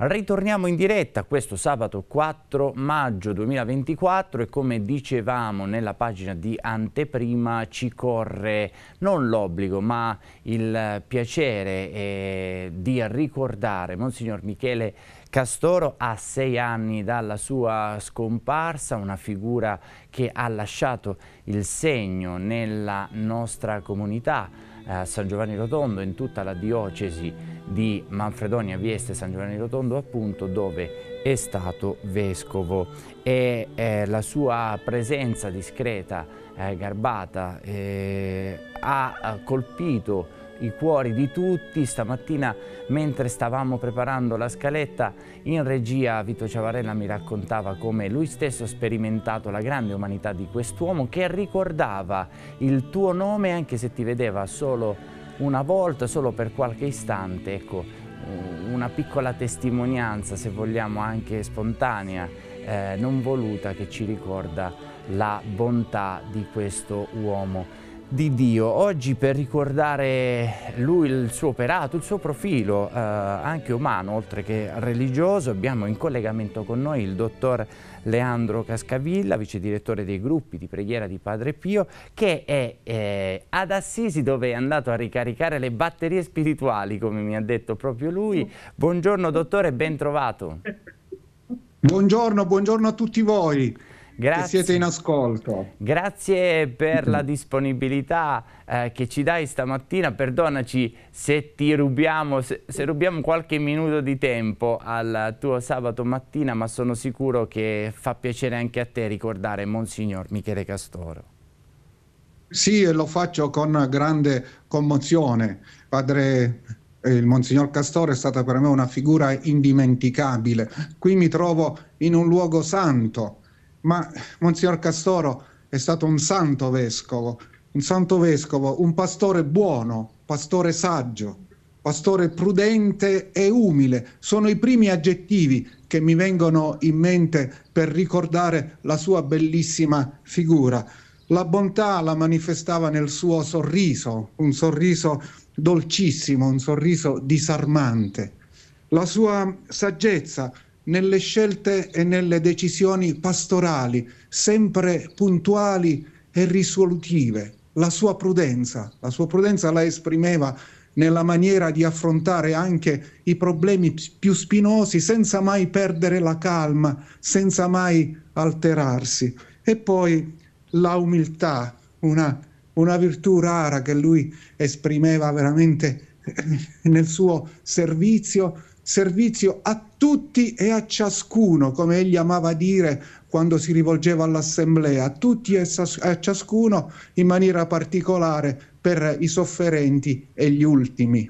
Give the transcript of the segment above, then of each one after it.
Ritorniamo in diretta questo sabato 4 maggio 2024 e come dicevamo nella pagina di anteprima ci corre non l'obbligo ma il piacere eh, di ricordare Monsignor Michele Castoro ha sei anni dalla sua scomparsa, una figura che ha lasciato il segno nella nostra comunità a San Giovanni Rotondo, in tutta la diocesi di Manfredonia Vieste San Giovanni Rotondo appunto dove è stato vescovo e eh, la sua presenza discreta, eh, garbata, eh, ha colpito i cuori di tutti. Stamattina mentre stavamo preparando la scaletta in regia Vito Ciavarella mi raccontava come lui stesso ha sperimentato la grande umanità di quest'uomo che ricordava il tuo nome anche se ti vedeva solo una volta, solo per qualche istante. Ecco, una piccola testimonianza, se vogliamo anche spontanea, eh, non voluta, che ci ricorda la bontà di questo uomo di Dio. Oggi per ricordare lui, il suo operato, il suo profilo, eh, anche umano oltre che religioso, abbiamo in collegamento con noi il dottor Leandro Cascavilla, vice direttore dei gruppi di preghiera di Padre Pio, che è eh, ad Assisi dove è andato a ricaricare le batterie spirituali, come mi ha detto proprio lui. Buongiorno dottore, ben trovato. Buongiorno, buongiorno a tutti voi. Grazie. Che siete in ascolto. Grazie per la disponibilità eh, che ci dai stamattina. Perdonaci se ti rubiamo, se, se rubiamo qualche minuto di tempo al tuo sabato mattina, ma sono sicuro che fa piacere anche a te ricordare Monsignor Michele Castoro. Sì, e lo faccio con grande commozione. Padre eh, il Monsignor Castoro è stata per me una figura indimenticabile. Qui mi trovo in un luogo santo, ma Monsignor Castoro è stato un santo vescovo, un santo vescovo, un pastore buono, pastore saggio, pastore prudente e umile. Sono i primi aggettivi che mi vengono in mente per ricordare la sua bellissima figura. La bontà la manifestava nel suo sorriso, un sorriso dolcissimo, un sorriso disarmante. La sua saggezza nelle scelte e nelle decisioni pastorali, sempre puntuali e risolutive. La sua prudenza, la sua prudenza la esprimeva nella maniera di affrontare anche i problemi più spinosi senza mai perdere la calma, senza mai alterarsi. E poi la umiltà, una, una virtù rara che lui esprimeva veramente nel suo servizio servizio a tutti e a ciascuno, come egli amava dire quando si rivolgeva all'assemblea, a tutti e a ciascuno in maniera particolare per i sofferenti e gli ultimi.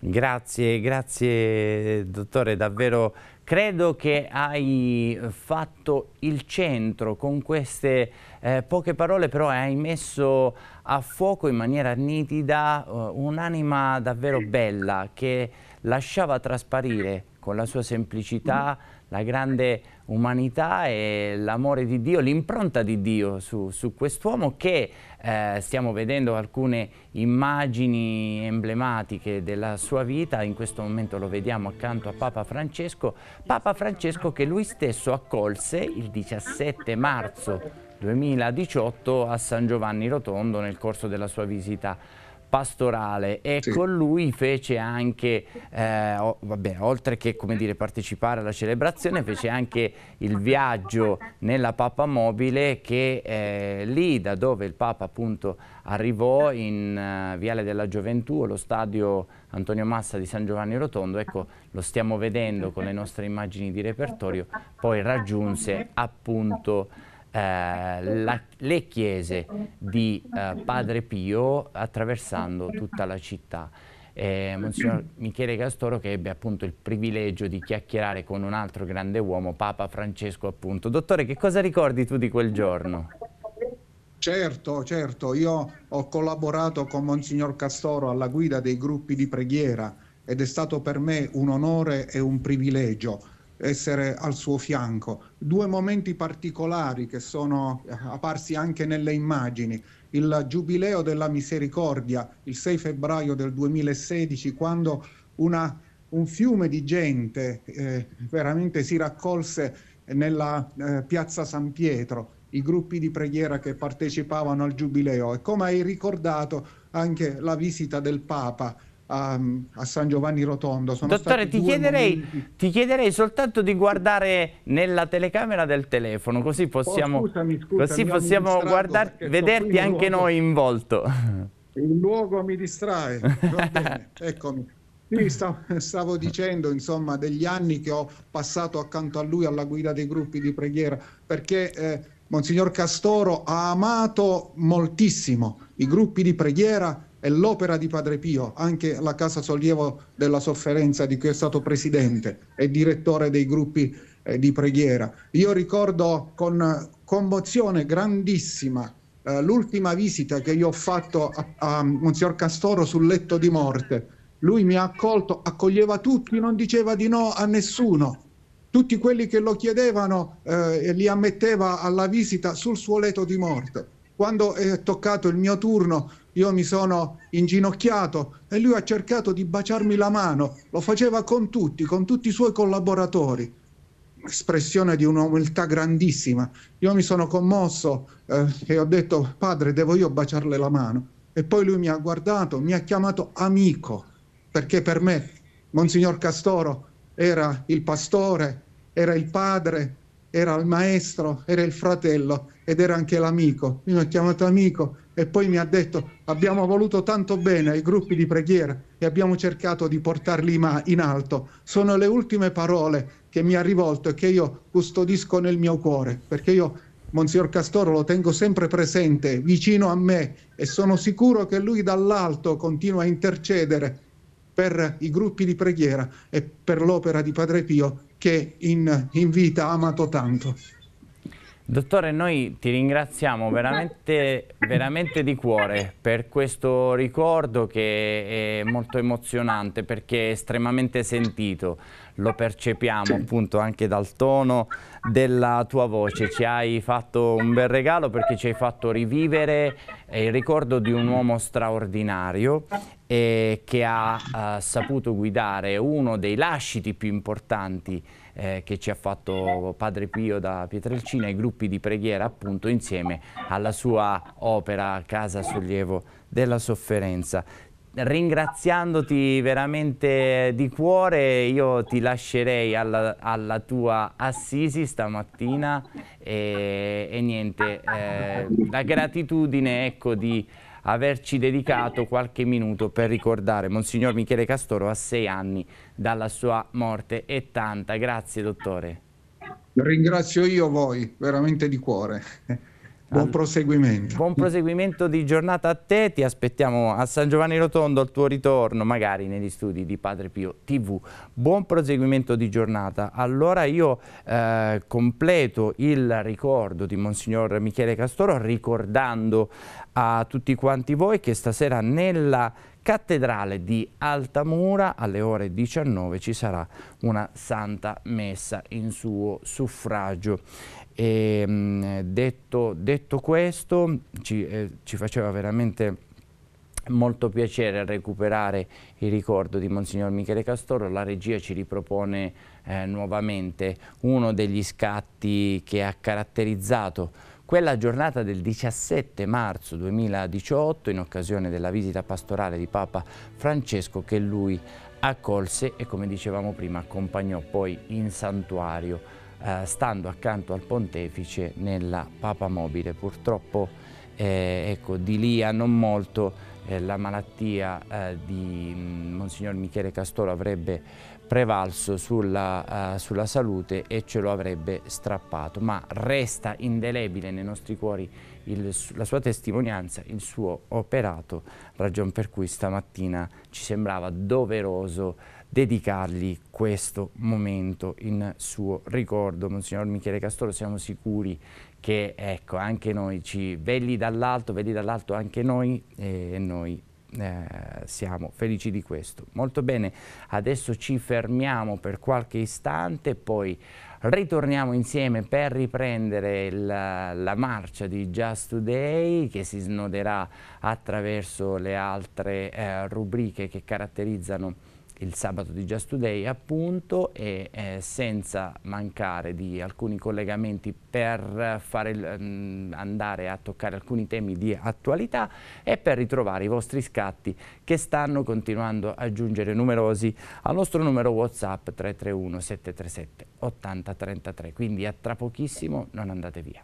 Grazie, grazie dottore, davvero credo che hai fatto il centro con queste eh, poche parole, però hai messo a fuoco in maniera nitida uh, un'anima davvero bella che lasciava trasparire con la sua semplicità la grande umanità e l'amore di Dio, l'impronta di Dio su, su quest'uomo che eh, stiamo vedendo alcune immagini emblematiche della sua vita, in questo momento lo vediamo accanto a Papa Francesco, Papa Francesco che lui stesso accolse il 17 marzo 2018 a San Giovanni Rotondo nel corso della sua visita pastorale e sì. con lui fece anche, eh, o, vabbè, oltre che dire, partecipare alla celebrazione, fece anche il viaggio nella Papa Mobile che eh, lì da dove il Papa appunto arrivò in uh, Viale della Gioventù, lo stadio Antonio Massa di San Giovanni Rotondo, ecco lo stiamo vedendo con le nostre immagini di repertorio, poi raggiunse appunto eh, la, le chiese di eh, Padre Pio attraversando tutta la città. Eh, Monsignor Michele Castoro che ebbe appunto il privilegio di chiacchierare con un altro grande uomo, Papa Francesco appunto. Dottore, che cosa ricordi tu di quel giorno? Certo, certo, io ho collaborato con Monsignor Castoro alla guida dei gruppi di preghiera ed è stato per me un onore e un privilegio essere al suo fianco. Due momenti particolari che sono eh, apparsi anche nelle immagini. Il Giubileo della Misericordia, il 6 febbraio del 2016, quando una, un fiume di gente eh, veramente si raccolse nella eh, piazza San Pietro, i gruppi di preghiera che partecipavano al Giubileo e come hai ricordato anche la visita del Papa a, a San Giovanni Rotondo. Sono Dottore, ti chiederei, ti chiederei, soltanto di guardare nella telecamera del telefono, così oh, possiamo, oh, scusami, scusami, così possiamo guardar, vederti anche luogo, noi in volto. Il luogo mi distrae, va bene, eccomi. stavo, stavo, dicendo insomma degli anni che ho passato accanto a lui alla guida dei gruppi di preghiera perché eh, Monsignor Castoro ha amato moltissimo i gruppi di preghiera è l'opera di Padre Pio, anche la Casa Sollievo della Sofferenza di cui è stato presidente e direttore dei gruppi eh, di preghiera. Io ricordo con commozione grandissima eh, l'ultima visita che io ho fatto a, a Monsignor Castoro sul letto di morte. Lui mi ha accolto, accoglieva tutti, non diceva di no a nessuno. Tutti quelli che lo chiedevano eh, li ammetteva alla visita sul suo letto di morte. Quando è toccato il mio turno, io mi sono inginocchiato e lui ha cercato di baciarmi la mano. Lo faceva con tutti, con tutti i suoi collaboratori. Espressione di un'umiltà grandissima. Io mi sono commosso eh, e ho detto, padre, devo io baciarle la mano. E poi lui mi ha guardato, mi ha chiamato amico, perché per me Monsignor Castoro era il pastore, era il padre, era il maestro, era il fratello ed era anche l'amico. Mi ha chiamato amico e poi mi ha detto abbiamo voluto tanto bene ai gruppi di preghiera e abbiamo cercato di portarli in alto. Sono le ultime parole che mi ha rivolto e che io custodisco nel mio cuore, perché io Monsignor Castoro lo tengo sempre presente, vicino a me e sono sicuro che lui dall'alto continua a intercedere per i gruppi di preghiera e per l'opera di Padre Pio che in, in vita ha amato tanto. Dottore, noi ti ringraziamo veramente, veramente, di cuore per questo ricordo che è molto emozionante perché è estremamente sentito lo percepiamo appunto anche dal tono della tua voce. Ci hai fatto un bel regalo perché ci hai fatto rivivere eh, il ricordo di un uomo straordinario eh, che ha eh, saputo guidare uno dei lasciti più importanti eh, che ci ha fatto Padre Pio da Pietrelcina, i gruppi di preghiera appunto insieme alla sua opera Casa Sollievo della Sofferenza ringraziandoti veramente di cuore io ti lascerei alla, alla tua assisi stamattina e, e niente, eh, la gratitudine ecco, di averci dedicato qualche minuto per ricordare Monsignor Michele Castoro a sei anni dalla sua morte e tanta. Grazie dottore. Ringrazio io voi, veramente di cuore. Buon proseguimento. Buon proseguimento di giornata a te, ti aspettiamo a San Giovanni Rotondo al tuo ritorno, magari negli studi di Padre Pio TV. Buon proseguimento di giornata. Allora io eh, completo il ricordo di Monsignor Michele Castoro ricordando a tutti quanti voi che stasera nella cattedrale di Altamura alle ore 19 ci sarà una santa messa in suo suffragio e, ehm, detto, detto, questo, ci, eh, ci faceva veramente molto piacere recuperare il ricordo di Monsignor Michele Castoro, la regia ci ripropone eh, nuovamente uno degli scatti che ha caratterizzato quella giornata del 17 marzo 2018 in occasione della visita pastorale di Papa Francesco che lui accolse e come dicevamo prima accompagnò poi in santuario eh, stando accanto al pontefice nella Papa Mobile. Purtroppo eh, ecco, di lì a non molto eh, la malattia eh, di mm, Monsignor Michele Castoro avrebbe prevalso sulla, eh, sulla salute e ce lo avrebbe strappato, ma resta indelebile nei nostri cuori il, la sua testimonianza, il suo operato, ragion per cui stamattina ci sembrava doveroso dedicargli questo momento in suo ricordo. Monsignor Michele Castoro, siamo sicuri che ecco, anche noi ci veli dall'alto, veli dall'alto anche noi e noi eh, siamo felici di questo. Molto bene, adesso ci fermiamo per qualche istante, poi ritorniamo insieme per riprendere la, la, marcia di Just Today che si snoderà attraverso le altre eh, rubriche che caratterizzano il sabato di Just Today appunto e eh, senza mancare di alcuni collegamenti per fare, mh, mm, andare a toccare alcuni temi di attualità e per ritrovare i vostri scatti che stanno continuando a giungere numerosi al nostro numero Whatsapp 331 737 8033 quindi a tra pochissimo non andate via.